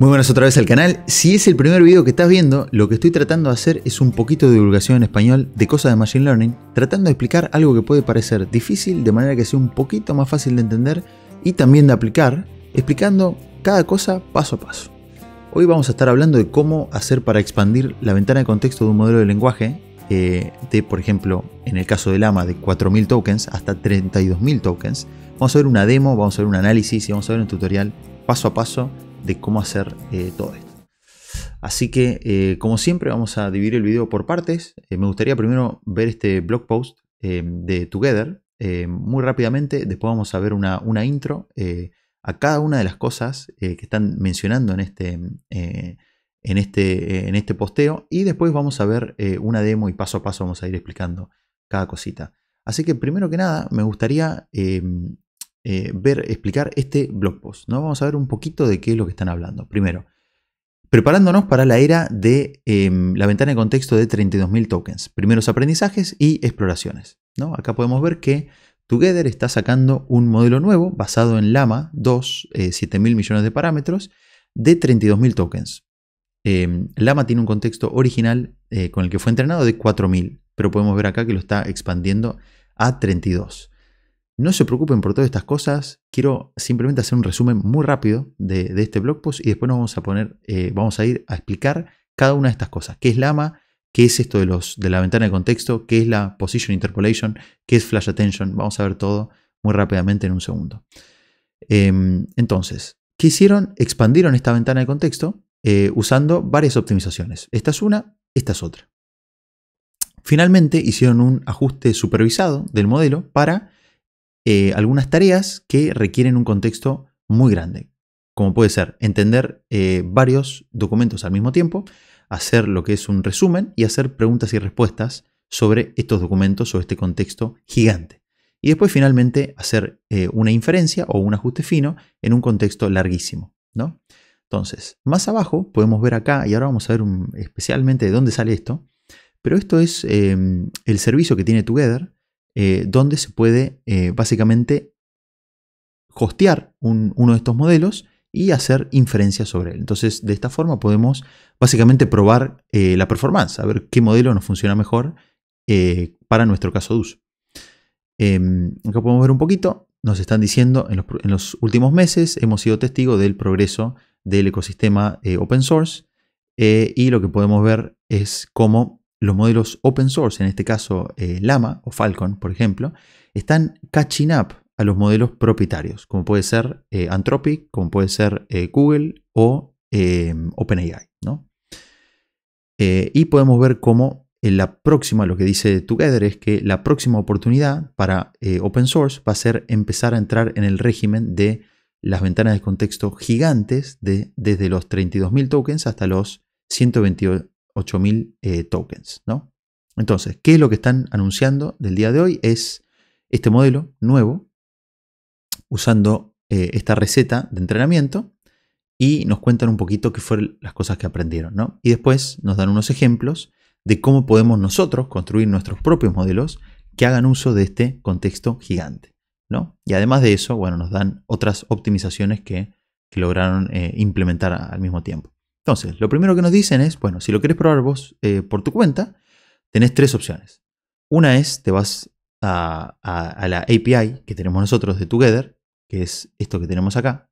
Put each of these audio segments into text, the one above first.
Muy buenas otra vez al canal. Si es el primer video que estás viendo, lo que estoy tratando de hacer es un poquito de divulgación en español de cosas de Machine Learning, tratando de explicar algo que puede parecer difícil de manera que sea un poquito más fácil de entender y también de aplicar, explicando cada cosa paso a paso. Hoy vamos a estar hablando de cómo hacer para expandir la ventana de contexto de un modelo de lenguaje eh, de, por ejemplo, en el caso del AMA, de 4.000 tokens hasta 32.000 tokens. Vamos a ver una demo, vamos a ver un análisis y vamos a ver un tutorial paso a paso de cómo hacer eh, todo esto. Así que, eh, como siempre, vamos a dividir el video por partes. Eh, me gustaría primero ver este blog post de Together muy rápidamente. Después vamos a ver una, una intro a cada una de las cosas que están mencionando en este, en, este, en este posteo. Y después vamos a ver una demo y paso a paso vamos a ir explicando cada cosita. Así que primero que nada, me gustaría eh, ver, explicar este blog post. ¿no? Vamos a ver un poquito de qué es lo que están hablando. Primero, preparándonos para la era de em, la ventana de contexto de 32.000 tokens, primeros aprendizajes y exploraciones. ¿no? Acá podemos ver que Together está sacando un modelo nuevo basado en Lama 2, eh, 7.000 millones de parámetros, de 32.000 tokens. Em, Lama tiene un contexto original eh, con el que fue entrenado de 4.000, pero podemos ver acá que lo está expandiendo a 32. No se preocupen por todas estas cosas. Quiero simplemente hacer un resumen muy rápido de, este blog post y después nos vamos a poner, eh, vamos a ir a explicar cada una de estas cosas. ¿Qué es Lama? ¿Qué es esto de, los, de la ventana de contexto? ¿Qué es la position interpolation? ¿Qué es flash attention? Vamos a ver todo muy rápidamente en un segundo. Em, entonces, ¿qué hicieron? Expandieron esta ventana de contexto eh, usando varias optimizaciones. Esta es una, esta es otra. Finalmente hicieron un ajuste supervisado del modelo para eh, algunas tareas que requieren un contexto muy grande, como puede ser entender eh, varios documentos al mismo tiempo, hacer lo que es un resumen y hacer preguntas y respuestas sobre estos documentos o este contexto gigante. Y después finalmente hacer eh, una inferencia o un ajuste fino en un contexto larguísimo. ¿no? Entonces, más abajo podemos ver acá, y ahora vamos a ver especialmente de dónde sale esto, pero esto es em, el servicio que tiene Together eh, donde se puede eh, básicamente hostear uno de estos modelos y hacer inferencias sobre él. Entonces, de esta forma podemos básicamente probar eh, la performance, a ver qué modelo nos funciona mejor para nuestro caso de uso. Em, acá podemos ver un poquito, nos están diciendo en los, en los últimos meses hemos sido testigo del progreso del ecosistema open source y lo que podemos ver es cómo los modelos open source, en este caso eh, Lama o Falcon, por ejemplo, están catching up a los modelos propietarios, como puede ser eh, Anthropic, como puede ser eh, Google o OpenAI. y podemos ver cómo en la próxima, lo que dice Together es que la próxima oportunidad para open source va a ser empezar a entrar en el régimen de las ventanas de contexto gigantes de, desde los 32.000 tokens hasta los 128, 8000 eh, tokens, ¿no? Entonces, ¿qué es lo que están anunciando del día de hoy? Es este modelo nuevo usando eh, esta receta de entrenamiento y nos cuentan un poquito qué fueron las cosas que aprendieron, Y después nos dan unos ejemplos de cómo podemos nosotros construir nuestros propios modelos que hagan uso de este contexto gigante, ¿no? Y además de eso, bueno, nos dan otras optimizaciones que, lograron eh, implementar al mismo tiempo. Entonces, lo primero que nos dicen es, bueno, si lo querés probar vos eh, por tu cuenta, tenés tres opciones. Una es, te vas a, la API que tenemos nosotros de Together, que es esto que tenemos acá,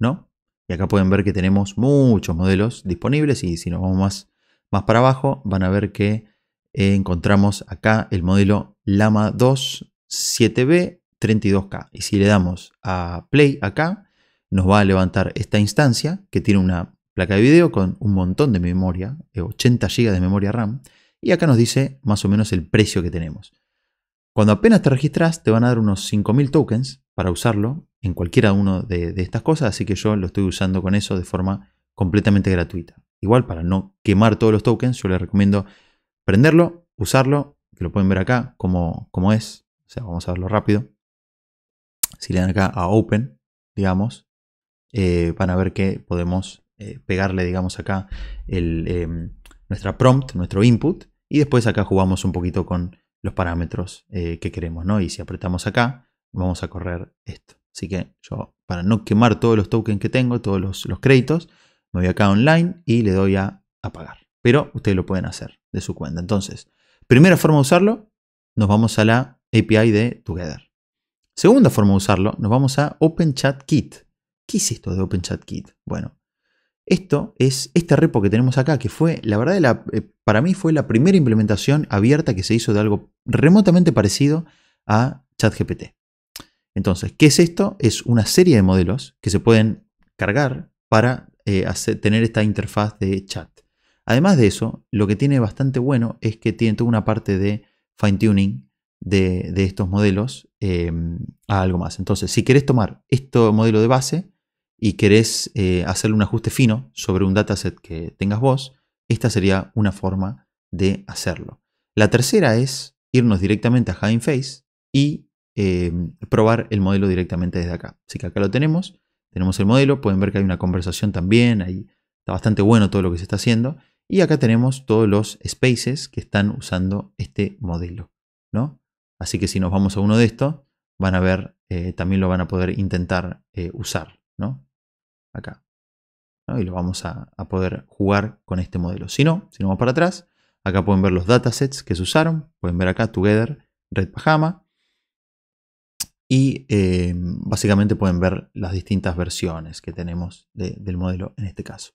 ¿no? Y acá pueden ver que tenemos muchos modelos disponibles y si nos vamos más, más para abajo, van a ver que eh, encontramos acá el modelo Lama 2 7B 32K. Y si le damos a Play acá, nos va a levantar esta instancia que tiene una placa de video con un montón de memoria, 80 eh, GB de memoria RAM, y acá nos dice más o menos el precio que tenemos. Cuando apenas te registras te van a dar unos 5.000 tokens para usarlo en cualquiera uno de, estas cosas, así que yo lo estoy usando con eso de forma completamente gratuita. Igual para no quemar todos los tokens, yo les recomiendo prenderlo, usarlo, que lo pueden ver acá como, es, o sea, vamos a verlo rápido. Si le dan acá a Open, digamos, eh, van a ver que podemos eh, pegarle, digamos, acá em, nuestra prompt, nuestro input, y después acá jugamos un poquito con los parámetros eh, que queremos, ¿no? Y si apretamos acá, vamos a correr esto. Así que yo, para no quemar todos los tokens que tengo, todos los, créditos, me voy acá online y le doy a apagar. Pero ustedes lo pueden hacer de su cuenta. Entonces, primera forma de usarlo, nos vamos a la API de Together. Segunda forma de usarlo, nos vamos a OpenChatKit. ¿Qué es esto de OpenChatKit? Bueno, esto es este repo que tenemos acá, que fue, la verdad, eh, para mí fue la primera implementación abierta que se hizo de algo remotamente parecido a ChatGPT. Entonces, ¿qué es esto? Es una serie de modelos que se pueden cargar para eh, tener esta interfaz de chat. Además de eso, lo que tiene bastante bueno es que tiene toda una parte de fine tuning de, estos modelos eh, a algo más. Entonces, si querés tomar este modelo de base, y querés hacer eh, hacerle un ajuste fino sobre un dataset que tengas vos, esta sería una forma de hacerlo. La tercera es irnos directamente a Hugging Face y eh, probar el modelo directamente desde acá. Así que acá lo tenemos, tenemos el modelo, pueden ver que hay una conversación también, está bastante bueno todo lo que se está haciendo. Y acá tenemos todos los spaces que están usando este modelo. ¿no? Así que si nos vamos a uno de estos, van a ver, eh, también lo van a poder intentar usar. ¿no? acá. Y lo vamos a, poder jugar con este modelo. Si no, si no vamos para atrás, acá pueden ver los datasets que se usaron. Pueden ver acá Together, Red Pajama. Y eh, básicamente pueden ver las distintas versiones que tenemos del modelo en este caso.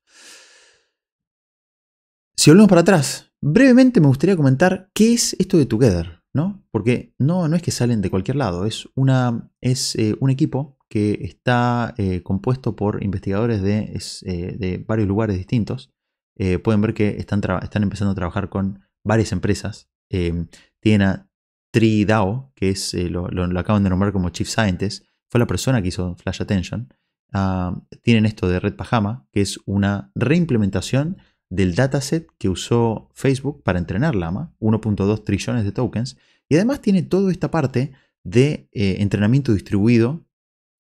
Si volvemos para atrás, brevemente me gustaría comentar qué es esto de Together, Porque no, no es que salen de cualquier lado, es, una, es eh, un equipo que está eh, compuesto por investigadores de, eh, varios lugares distintos. Eh, pueden ver que están, están, empezando a trabajar con varias empresas. Em, tienen a TriDao, que es, lo, acaban de nombrar como Chief Scientist, fue la persona que hizo Flash Attention. Ah, tienen esto de Red Pajama, que es una reimplementación del dataset que usó Facebook para entrenar Lama, 1.2 trillones de tokens. Y además tiene toda esta parte de entrenamiento distribuido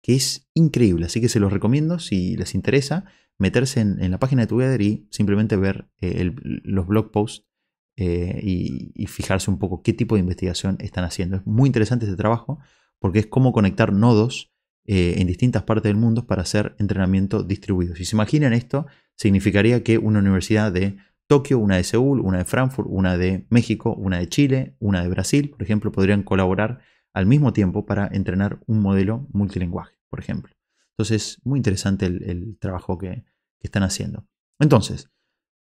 que es increíble. Así que se los recomiendo si les interesa meterse en, la página de Twitter y simplemente ver eh, los blog posts eh, y, fijarse un poco qué tipo de investigación están haciendo. Es muy interesante este trabajo porque es cómo conectar nodos eh, en distintas partes del mundo para hacer entrenamiento distribuido. Si se imaginan esto, significaría que una universidad de Tokio, una de Seúl, una de Frankfurt, una de México, una de Chile, una de Brasil, por ejemplo, podrían colaborar al mismo tiempo para entrenar un modelo multilinguaje, por ejemplo. Entonces, muy interesante el, trabajo que, están haciendo. Entonces,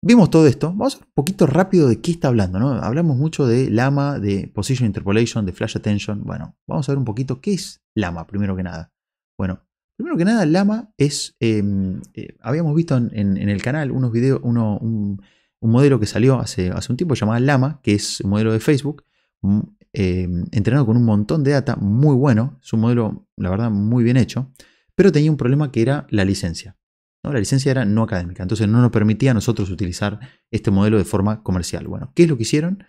vimos todo esto. Vamos a un poquito rápido de qué está hablando. ¿no? Hablamos mucho de Lama, de Position Interpolation, de Flash Attention. Bueno, vamos a ver un poquito qué es Lama, primero que nada. Bueno, primero que nada, Lama es. Em, eh, habíamos visto en, el canal unos videos, un, modelo que salió hace un tiempo llamado Lama, que es un modelo de Facebook eh, entrenado con un montón de data, muy bueno, es un modelo, la verdad, muy bien hecho, pero tenía un problema que era la licencia. La licencia era no académica, entonces no nos permitía a nosotros utilizar este modelo de forma comercial. Bueno, ¿qué es lo que hicieron?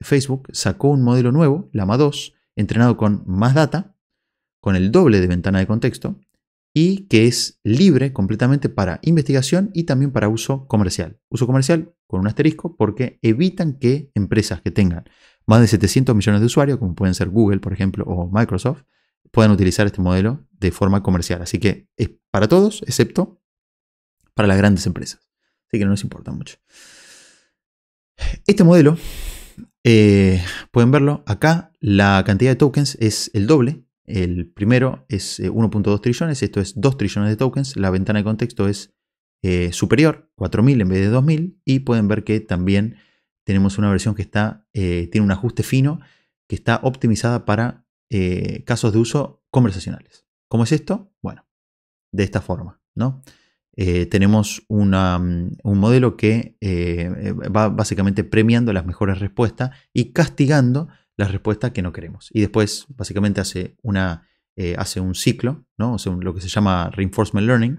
Facebook sacó un modelo nuevo, Lama 2, entrenado con más data, con el doble de ventana de contexto, y que es libre completamente para investigación y también para uso comercial. Uso comercial con un asterisco porque evitan que empresas que tengan más de 700 millones de usuarios, como pueden ser Google, por ejemplo, o Microsoft, puedan utilizar este modelo de forma comercial. Así que es para todos, excepto para las grandes empresas. Así que no nos importa mucho. Este modelo, eh, pueden verlo acá, la cantidad de tokens es el doble. El primero es 1.2 eh, trillones, esto es 2 trillones de tokens. La ventana de contexto es eh, superior, 4.000 en vez de 2.000. Y pueden ver que también tenemos una versión que está, eh, tiene un ajuste fino que está optimizada para eh, casos de uso conversacionales. ¿Cómo es esto? Bueno, de esta forma, ¿no? Eh, tenemos mm, un modelo que va básicamente premiando las mejores respuestas y castigando las respuestas que no queremos. Y después, básicamente, hace, una, hace un ciclo, ¿no? lo que se llama reinforcement learning,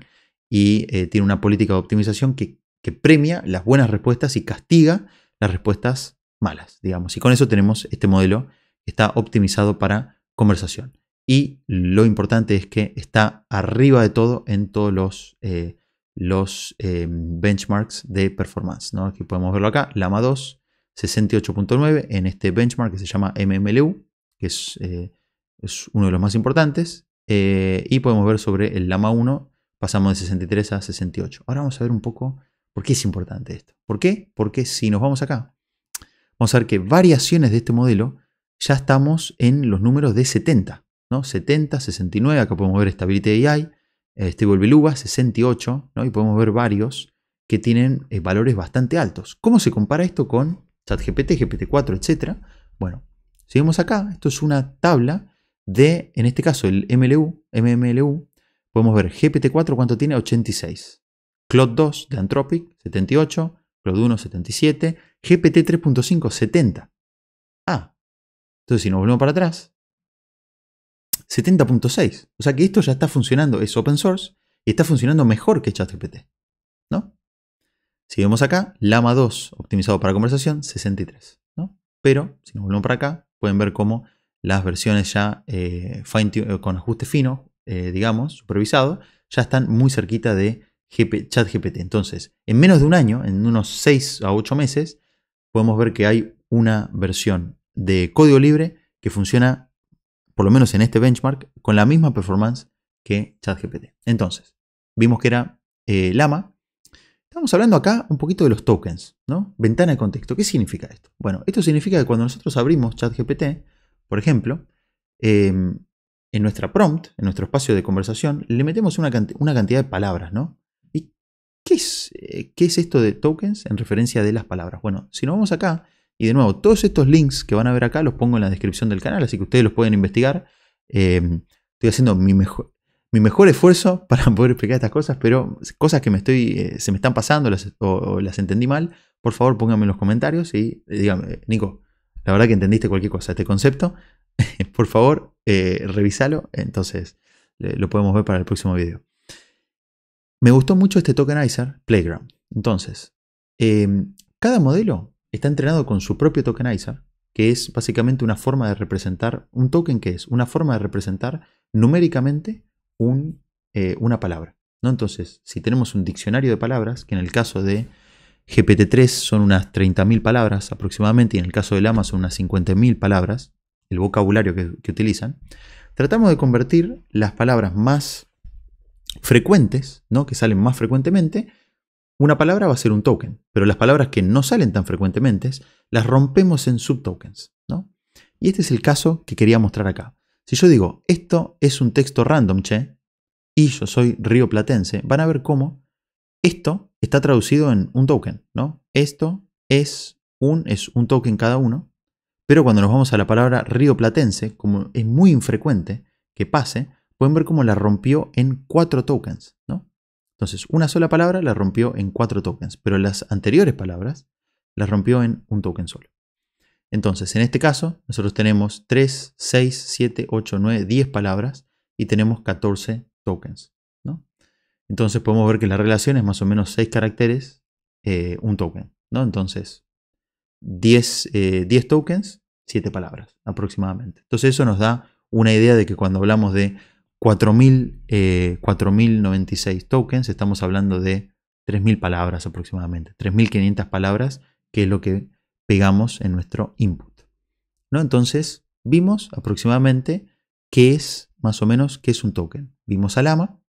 y tiene una política de optimización que, que, premia las buenas respuestas y castiga las respuestas malas, digamos. Y con eso tenemos este modelo que está optimizado para conversación. Y lo importante es que está arriba de todo en todos los, eh, los eh, benchmarks de performance. ¿no? Aquí podemos verlo acá, Lama 2, 68.9 en este benchmark que se llama MMLU, que es, eh, es uno de los más importantes. y podemos ver sobre el Lama 1, pasamos de 63 a 68. Ahora vamos a ver un poco ¿Por qué es importante esto? ¿Por qué? Porque si nos vamos acá, vamos a ver que variaciones de este modelo ya estamos en los números de 70, ¿no? 70, 69, acá podemos ver Stability AI, eh, Stable Beluga, 68, ¿no? Y podemos ver varios que tienen eh, valores bastante altos. ¿Cómo se compara esto con ChatGPT, GPT-4, etcétera? Bueno, si vemos acá, esto es una tabla de, en este caso, el MLU, MMLU, podemos ver GPT-4 cuánto tiene, 86. Cloud 2 de Anthropic, 78, Claude 1, 77, GPT 3.5, 70. Ah, entonces si nos volvemos para atrás, 70.6. O sea que esto ya está funcionando, es open source y está funcionando mejor que ChatGPT. ¿No? Si vemos acá, Lama 2 optimizado para conversación, 63. ¿no? Pero si nos volvemos para acá, pueden ver cómo las versiones ya eh, eh, con ajuste fino, eh, digamos, supervisado, ya están muy cerquita de ChatGPT. Entonces, en menos de un año, en unos 6 a 8 meses, podemos ver que hay una versión de código libre que funciona, por lo menos en este benchmark, con la misma performance que ChatGPT. Entonces, vimos que era eh, Lama. Estamos hablando acá un poquito de los tokens, ¿no? Ventana de contexto. ¿Qué significa esto? Bueno, esto significa que cuando nosotros abrimos ChatGPT, por ejemplo, em, en nuestra prompt, en nuestro espacio de conversación, le metemos una cantidad de palabras, ¿no? Eh, ¿qué es, esto de tokens en referencia de las palabras? Bueno, si nos vamos acá, y de nuevo, todos estos links que van a ver acá los pongo en la descripción del canal, así que ustedes los pueden investigar. Em, estoy haciendo mi mejor, mi mejor esfuerzo para poder explicar estas cosas, pero cosas que me estoy, eh, se me están pasando las, o, las entendí mal, por favor pónganme en los comentarios y eh, díganme, Nico, la verdad que entendiste cualquier cosa, este concepto, por favor, revisalo, entonces lo podemos ver para el próximo video. Me gustó mucho este tokenizer Playground. Entonces, em, cada modelo está entrenado con su propio tokenizer, que es básicamente una forma de representar, un token que es una forma de representar numéricamente eh, una palabra. ¿no? Entonces, si tenemos un diccionario de palabras, que en el caso de GPT-3 son unas 30.000 palabras aproximadamente, y en el caso del Amazon unas 50.000 palabras, el vocabulario que, que, utilizan, tratamos de convertir las palabras más frecuentes, ¿no? que salen más frecuentemente, una palabra va a ser un token, pero las palabras que no salen tan frecuentemente las rompemos en subtokens. ¿no? Y este es el caso que quería mostrar acá. Si yo digo, esto es un texto random, che, y yo soy platense, van a ver cómo esto está traducido en un token, ¿no? Esto es un, es un token cada uno, pero cuando nos vamos a la palabra río platense, como es muy infrecuente que pase, pueden ver cómo la rompió en cuatro tokens, ¿no? Entonces, una sola palabra la rompió en cuatro tokens, pero las anteriores palabras las rompió en un token solo. Entonces, en este caso, nosotros tenemos 3, 6, 7, 8, 9, 10 palabras y tenemos 14 tokens. Entonces, podemos ver que la relación es más o menos 6 caracteres, eh, un token. ¿no? Entonces, 10, 10 eh, tokens, 7 palabras aproximadamente. Entonces, eso nos da una idea de que cuando hablamos de 4.096 eh, tokens, estamos hablando de 3.000 palabras aproximadamente, 3.500 palabras, que es lo que pegamos en nuestro input. ¿no? Entonces, vimos aproximadamente qué es, más o menos, qué es un token. Vimos a Lama.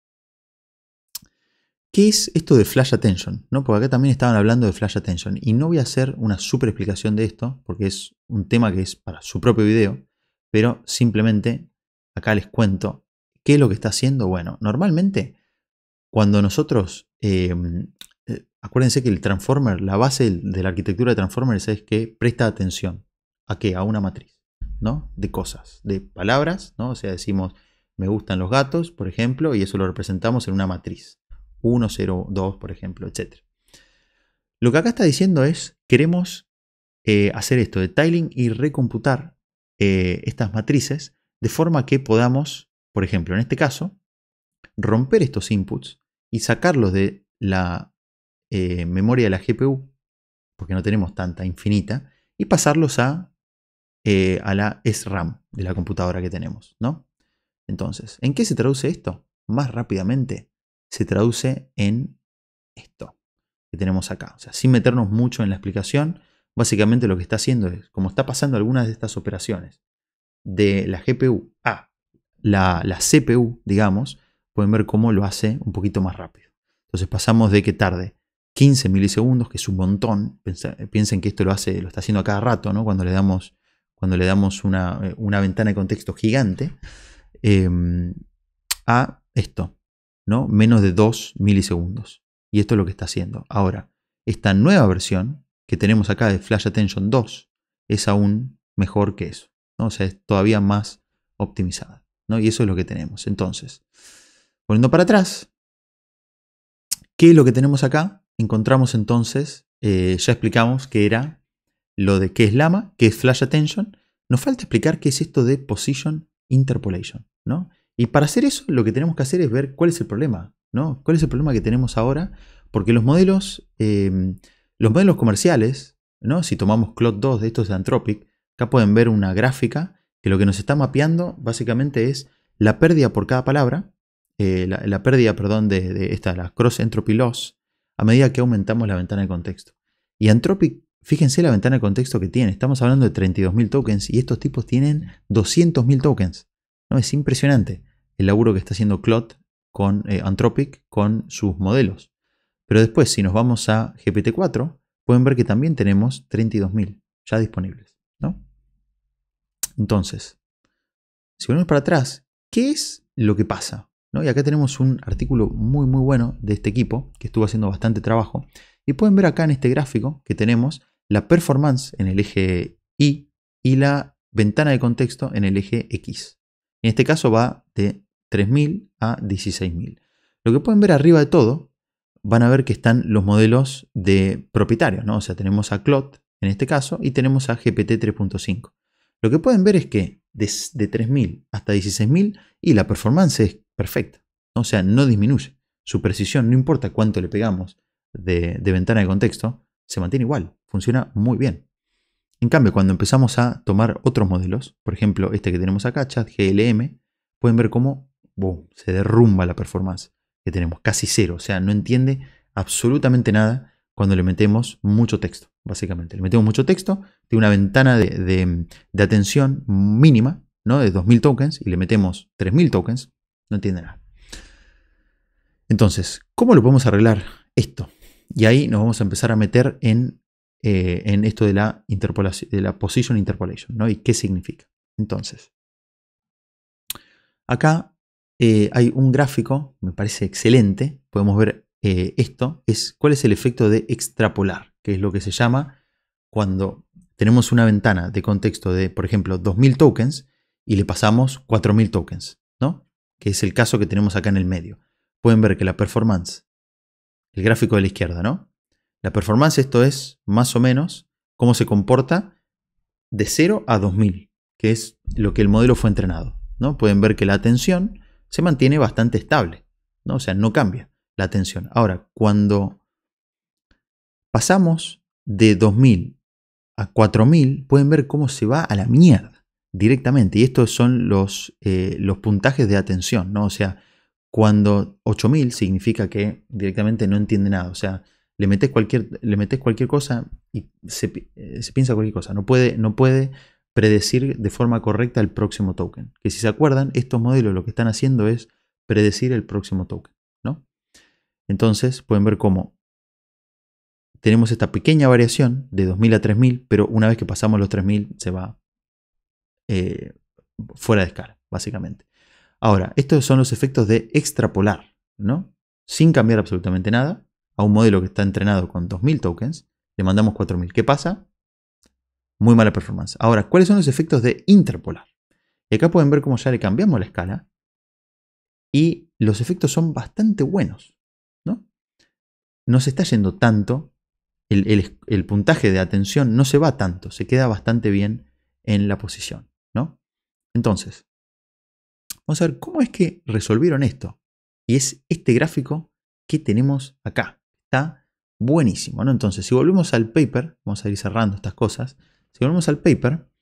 ¿Qué es esto de Flash Attention? ¿no? Porque acá también estaban hablando de Flash Attention. Y no voy a hacer una super explicación de esto, porque es un tema que es para su propio video, pero simplemente acá les cuento ¿Qué es lo que está haciendo? Bueno, normalmente cuando nosotros... Em, eh, acuérdense que el transformer, la base de la arquitectura de transformers es que presta atención. ¿A qué? A una matriz, ¿no? De cosas, de palabras, ¿no? O sea, decimos, me gustan los gatos, por ejemplo, y eso lo representamos en una matriz. 1, 0, 2, por ejemplo, etc. Lo que acá está diciendo es, queremos eh, hacer esto de tiling y recomputar eh, estas matrices de forma que podamos por ejemplo, en este caso, romper estos inputs y sacarlos de la eh, memoria de la GPU, porque no tenemos tanta infinita, y pasarlos a, eh, a la SRAM de la computadora que tenemos, ¿no? Entonces, ¿en qué se traduce esto? Más rápidamente, se traduce en esto que tenemos acá. O sea, sin meternos mucho en la explicación, básicamente lo que está haciendo es, como está pasando algunas de estas operaciones de la GPU a la, CPU, digamos, pueden ver cómo lo hace un poquito más rápido. Entonces pasamos de que tarde 15 milisegundos, que es un montón. piensen que esto lo hace, lo está haciendo a cada rato, ¿no? Cuando le damos, cuando le damos una, eh, ventana de contexto gigante. Em, a esto, ¿no? Menos de 2 milisegundos. Y esto es lo que está haciendo. Ahora, esta nueva versión que tenemos acá de Flash Attention 2 es aún mejor que eso. ¿no? O sea, es todavía más optimizada. ¿no? Y eso es lo que tenemos. Entonces, volviendo para atrás, ¿qué es lo que tenemos acá? Encontramos entonces, eh, ya explicamos que era lo de qué es Lama, qué es Flash Attention. Nos falta explicar qué es esto de Position Interpolation, Y para hacer eso, lo que tenemos que hacer es ver cuál es el problema, ¿no? ¿Cuál es el problema que tenemos ahora? Porque los modelos, em, los modelos comerciales, ¿no? Si tomamos Cloud 2 de estos de Anthropic, acá pueden ver una gráfica que lo que nos está mapeando básicamente es la pérdida por cada palabra, eh, la, pérdida, perdón, de, esta, la cross entropy loss, a medida que aumentamos la ventana de contexto. Y Anthropic, fíjense la ventana de contexto que tiene. Estamos hablando de 32.000 tokens y estos tipos tienen 200.000 tokens. ¿no? Es impresionante el laburo que está haciendo Clot con eh, Anthropic con sus modelos. Pero después, si nos vamos a GPT-4, pueden ver que también tenemos 32.000 ya disponibles. ¿no? Entonces, si volvemos para atrás, ¿qué es lo que pasa? Y acá tenemos un artículo muy muy bueno de este equipo que estuvo haciendo bastante trabajo. Y pueden ver acá en este gráfico que tenemos la performance en el eje Y y la ventana de contexto en el eje X. En este caso va de 3.000 a 16.000. Lo que pueden ver arriba de todo, van a ver que están los modelos de propietarios, O sea, tenemos a Clot en este caso y tenemos a GPT 3.5. Lo que pueden ver es que de, 3.000 hasta 16.000 y la performance es perfecta. O sea, no disminuye. Su precisión, no importa cuánto le pegamos de, ventana de contexto, se mantiene igual. Funciona muy bien. En cambio, cuando empezamos a tomar otros modelos, por ejemplo este que tenemos acá, chat GLM, pueden ver cómo se derrumba la performance que tenemos, casi cero, o sea, no entiende absolutamente nada cuando le metemos mucho texto, básicamente. Le metemos mucho texto, tiene una ventana de, atención mínima, ¿no? De 2.000 tokens, y le metemos 3.000 tokens, no entiende nada. Entonces, ¿cómo lo podemos arreglar esto? Y ahí nos vamos a empezar a meter en, eh, esto de la, interpolación, de la position interpolation, ¿no? ¿Y qué significa? Entonces, acá eh, hay un gráfico, me parece excelente, podemos ver eh, esto es cuál es el efecto de extrapolar, que es lo que se llama cuando tenemos una ventana de contexto de, por ejemplo, 2.000 tokens y le pasamos 4.000 tokens, ¿no? Que es el caso que tenemos acá en el medio. Pueden ver que la performance, el gráfico de la izquierda, ¿no? La performance, esto es más o menos cómo se comporta de 0 a 2000, que es lo que el modelo fue entrenado. ¿no? Pueden ver que la atención se mantiene bastante estable, ¿no? o sea, no cambia la atención. Ahora, cuando pasamos de 2000 a 4000, pueden ver cómo se va a la mierda directamente. Y estos son los, eh, los puntajes de atención, ¿no? O sea, cuando 8000 significa que directamente no entiende nada. O sea, le metes cualquier, le metes cualquier cosa y se, eh, se, piensa cualquier cosa. No puede, no puede predecir de forma correcta el próximo token. Que si se acuerdan, estos modelos lo que están haciendo es predecir el próximo token. Entonces pueden ver cómo tenemos esta pequeña variación de 2000 a 3000, pero una vez que pasamos los 3000 se va eh, fuera de escala, básicamente. Ahora, estos son los efectos de extrapolar, ¿no? Sin cambiar absolutamente nada, a un modelo que está entrenado con 2000 tokens, le mandamos 4000. ¿Qué pasa? Muy mala performance. Ahora, ¿cuáles son los efectos de interpolar? Y acá pueden ver cómo ya le cambiamos la escala y los efectos son bastante buenos. No se está yendo tanto, el, puntaje de atención no se va tanto, se queda bastante bien en la posición, ¿no? Entonces, vamos a ver cómo es que resolvieron esto. Y es este gráfico que tenemos acá. Está buenísimo, ¿no? Entonces, si volvemos al paper, vamos a ir cerrando estas cosas, si volvemos al paper,